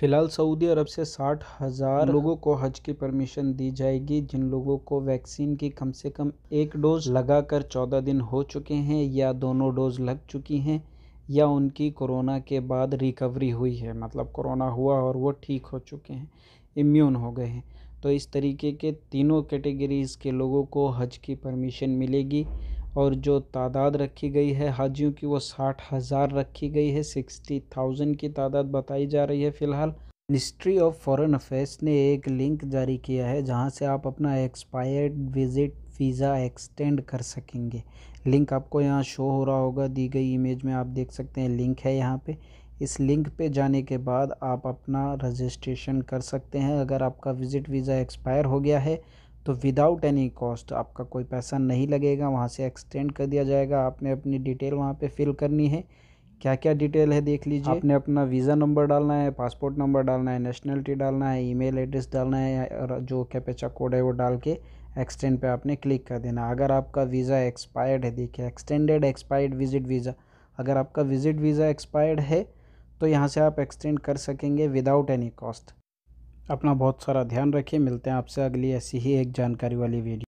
फिलहाल सऊदी अरब से साठ हज़ार हम्म। लोगों को हज की परमिशन दी जाएगी जिन लोगों को वैक्सीन की कम से कम एक डोज लगाकर चौदह दिन हो चुके हैं या दोनों डोज लग चुकी हैं या उनकी कोरोना के बाद रिकवरी हुई है मतलब कोरोना हुआ और वो ठीक हो चुके हैं इम्यून हो गए हैं तो इस तरीके के तीनों कैटेगरीज़ के लोगों को हज की परमिशन मिलेगी और जो तादाद रखी गई है हाजियों की वो साठ हज़ार रखी गई है सिक्सटी थाउजेंड की तादाद बताई जा रही है फ़िलहाल मिनिस्ट्री ऑफ फॉरेन अफेयर्स ने एक लिंक जारी किया है जहां से आप अपना एक्सपायर्ड विजिट वीज़ा एक्सटेंड कर सकेंगे लिंक आपको यहां शो हो रहा होगा दी गई इमेज में आप देख सकते हैं लिंक है यहां पे इस लिंक पे जाने के बाद आप अपना रजिस्ट्रेशन कर सकते हैं अगर आपका विजिट वीज़ा एक्सपायर हो गया है तो विदाउट एनी कॉस्ट आपका कोई पैसा नहीं लगेगा वहाँ से एक्सटेंड कर दिया जाएगा आपने अपनी डिटेल वहाँ पे फिल करनी है क्या क्या डिटेल है देख लीजिए आपने अपना वीज़ा नंबर डालना है पासपोर्ट नंबर डालना है नेशनलिटी डालना है ईमेल एड्रेस डालना है और जो कैपेचा कोड है वो डाल के एक्सटेंड पे आपने क्लिक कर देना अगर आपका वीज़ा एक्सपायर्ड है देखिए एक्सटेंडेड एक्सपायर्ड विजिट वीज़ा अगर आपका विजिट वीज़ा एक्सपायर्ड है तो यहाँ से आप एक्सटेंड कर सकेंगे विदाउट एनी कॉस्ट अपना बहुत सारा ध्यान रखिए मिलते हैं आपसे अगली ऐसी ही एक जानकारी वाली वीडियो